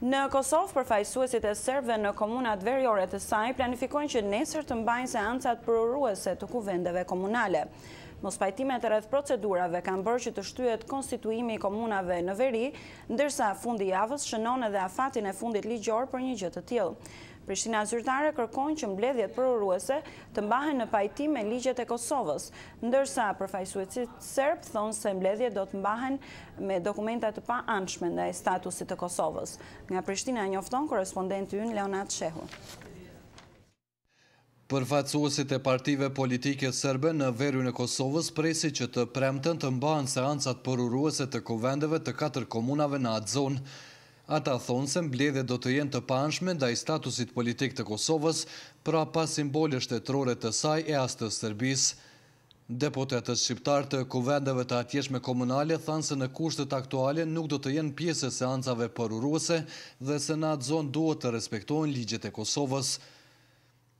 Në Kosovë, përfajsuesit e sërve në komunat veriore të saj planifikojnë që nesër të mbajnë seancat prooruese të kuvendeve komunale mos pajtimet e rreth procedurave kanë bërë që të shtyhet konstituimi i komunave në veri, ndërsa fundi i javës shënon edhe afatin e fundit ligjor për një gjë të tillë. Prishtina zyrtare kërkojnë që mbledhjet përruese të mbahen në pajtim me ligjet e Kosovës, ndërsa përfajsuecit Serb thonë se mbledhjet do të mbahen me dokumentat të pa anshme nda e statusit të Kosovës. Nga Prishtina njofton korespondent të yn Leonat Shehu. Përfacuosit e partive politike serbe në veriun e Kosovës presi që të premten të mbahen seancat përuruese të kuvendeve të katër komunave në atë zonë. Ata thonë se mbledhe do të jenë të panshme da i statusit politik të Kosovës, pra pa simbole shtetrore të saj e as të sërbis. Deputetet të shqiptar të kuvendeve të atjeshme komunale thanë se në kushtet aktuale nuk do të jenë pjesë seancave përuruese dhe se në atë zonë duhet të respektojnë ligjet e Kosovës.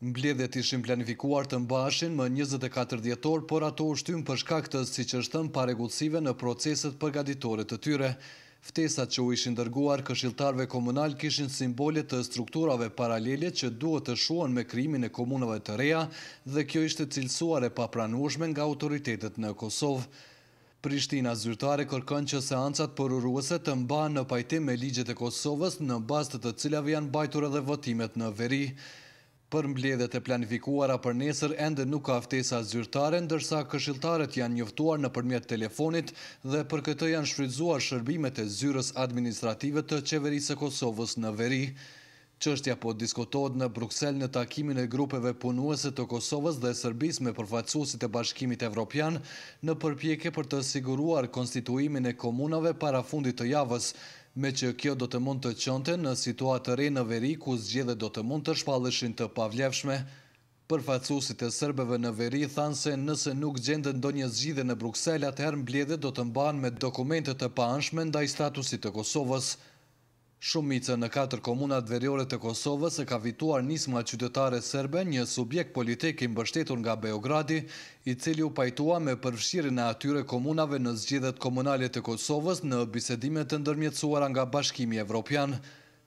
Mbledhjet ishim planifikuar të mbashin më 24 djetor, por ato ushtym për shkaktës si që është paregullësive në proceset përgaditore të tyre. Ftesat që u ishin dërguar këshiltarve komunal kishin simbolit të strukturave paralelit që duhet të shuan me krimin e komunove të reja dhe kjo ishte cilësuar e papranushme nga autoritetet në Kosovë. Prishtina zyrtare kërkën që seancat për uruese të mba në pajtim e ligjet e Kosovës në bastet të cilave janë bajtur edhe votimet në veri. Për mbledhet e planifikuara për nesër ende nuk ka aftesa zyrtare, ndërsa këshiltaret janë njëftuar në përmjet telefonit dhe për këtë janë shfridzuar shërbimet e zyrës administrative të qeverisë e Kosovës në veri. Qështja po diskutohet në Bruxelles në takimin e grupeve punuese të Kosovës dhe Sërbis me përfacusit e bashkimit evropian në përpjeke për të siguruar konstituimin e komunave para fundit të javës, me që kjo do të mund të qënte në situatë të rejnë në veri ku zgjede do të mund të shpalëshin të pavljefshme. Përfacusit e sërbeve në veri thanë se nëse nuk gjende ndo një zgjide në Bruxelles, atëherë mbledhe do të mbanë me dokumentet të paanshme ndaj statusit të Kosovës. Shumice në katër komunat veriore të Kosovës e ka vituar nisma qytetare sërbe një subjekt politik i mbështetur nga Beogradi, i cili u pajtua me përfshirin e atyre komunave në zgjithet komunalit të Kosovës në bisedimet të ndërmjetësuara nga Bashkimi Evropian.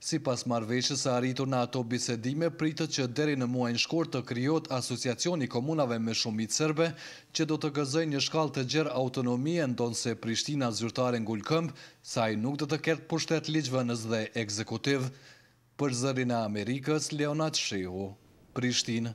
Si pas marveshës e arritur në ato bisedime, pritë që deri në muajnë shkor të kryot asociacioni komunave me shumit sërbe, që do të gëzëj një shkall të gjerë autonomie në donë se Prishtina zyrtare në sa saj nuk dhe të kertë pushtet ligjvënës dhe ekzekutiv. Për zërin e Amerikës, Leonat Shehu, Prishtin.